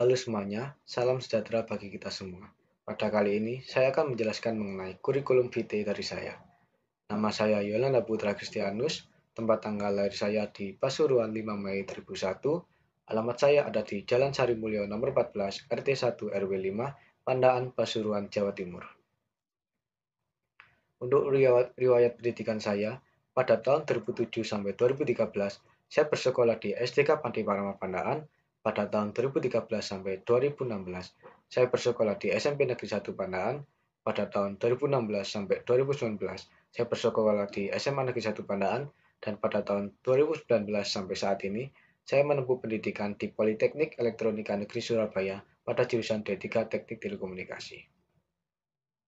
Halo semuanya, salam sejahtera bagi kita semua. Pada kali ini, saya akan menjelaskan mengenai kurikulum VT dari saya. Nama saya Yolanda Putra Kristianus, tempat tanggal lahir saya di Pasuruan 5 Mei 2001, alamat saya ada di Jalan Sari Mulyo nomor 14, RT 1 RW 5, Pandaan, Pasuruan, Jawa Timur. Untuk riwayat, pendidikan saya, pada tahun 2007 sampai 2013, saya bersekolah di SDK Panti Parama Pandaan, pada tahun 2013 sampai 2016, saya bersekolah di SMP Negeri 1 Pandaan. Pada tahun 2016 sampai 2019, saya bersekolah di SMA Negeri 1 Pandaan. Dan pada tahun 2019 sampai saat ini, saya menempuh pendidikan di Politeknik Elektronika Negeri Surabaya pada jurusan D3 Teknik Telekomunikasi.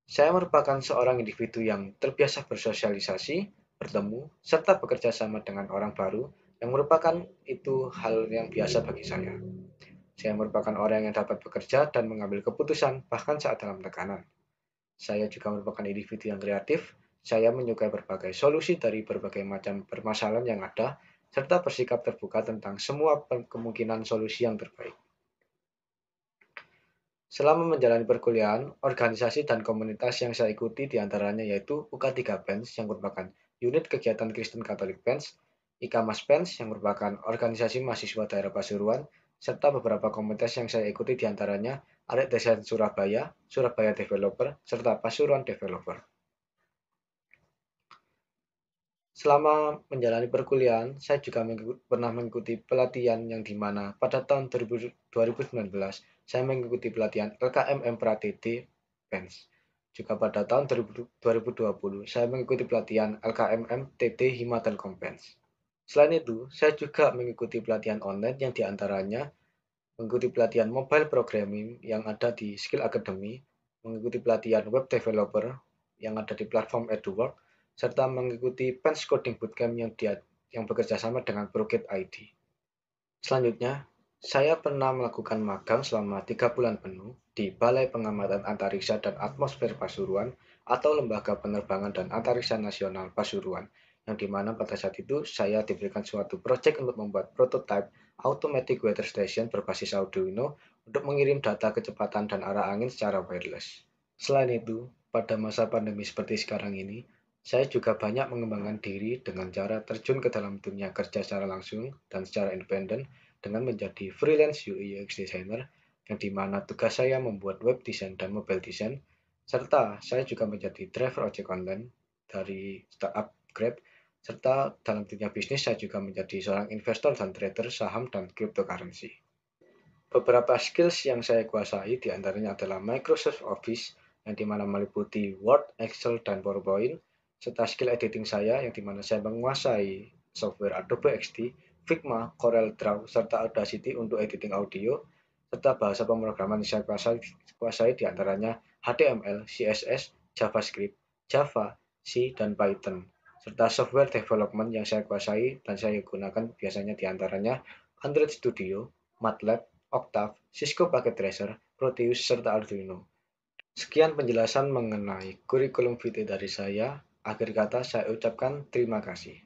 Saya merupakan seorang individu yang terbiasa bersosialisasi, bertemu, serta bekerja sama dengan orang baru yang merupakan itu hal yang biasa bagi saya. Saya merupakan orang yang dapat bekerja dan mengambil keputusan bahkan saat dalam tekanan. Saya juga merupakan individu yang kreatif. Saya menyukai berbagai solusi dari berbagai macam permasalahan yang ada serta bersikap terbuka tentang semua kemungkinan solusi yang terbaik. Selama menjalani perkuliahan, organisasi dan komunitas yang saya ikuti diantaranya yaitu UK3 Bands yang merupakan unit kegiatan Kristen Katolik Pens. IKAMAS PENS yang merupakan organisasi mahasiswa daerah Pasuruan, serta beberapa komunitas yang saya ikuti diantaranya Arek Desain Surabaya, Surabaya Developer, serta Pasuruan Developer. Selama menjalani perkuliahan, saya juga mengikuti, pernah mengikuti pelatihan yang dimana pada tahun 2019 saya mengikuti pelatihan LKMM Pratiti PENS. Juga pada tahun 2020 saya mengikuti pelatihan LKMM TT Himatel Compense. Selain itu, saya juga mengikuti pelatihan online yang diantaranya mengikuti pelatihan mobile programming yang ada di Skill Academy, mengikuti pelatihan web developer yang ada di platform EduWork, serta mengikuti Pens Coding Bootcamp yang, dia, yang bekerja sama dengan Procade ID. Selanjutnya, saya pernah melakukan magang selama tiga bulan penuh di Balai Pengamatan Antariksa dan Atmosfer Pasuruan atau Lembaga Penerbangan dan Antariksa Nasional Pasuruan yang dimana pada saat itu saya diberikan suatu proyek untuk membuat prototype automatic weather station berbasis Arduino untuk mengirim data kecepatan dan arah angin secara wireless. Selain itu, pada masa pandemi seperti sekarang ini, saya juga banyak mengembangkan diri dengan cara terjun ke dalam dunia kerja secara langsung dan secara independen dengan menjadi freelance UI UX designer yang dimana tugas saya membuat web design dan mobile design serta saya juga menjadi driver ojek online dari startup Grab serta dalam dunia bisnis saya juga menjadi seorang investor dan trader saham dan cryptocurrency. Beberapa skills yang saya kuasai diantaranya adalah Microsoft Office yang dimana meliputi Word, Excel, dan PowerPoint, serta skill editing saya yang dimana saya menguasai software Adobe XD, Figma, Corel Draw, serta Audacity untuk editing audio, serta bahasa pemrograman yang saya kuasai, kuasai diantaranya HTML, CSS, JavaScript, Java, C, dan Python serta software development yang saya kuasai dan saya gunakan biasanya diantaranya Android Studio, MATLAB, Octave, Cisco Packet Tracer, Proteus, serta Arduino. Sekian penjelasan mengenai kurikulum vitae dari saya. Akhir kata saya ucapkan terima kasih.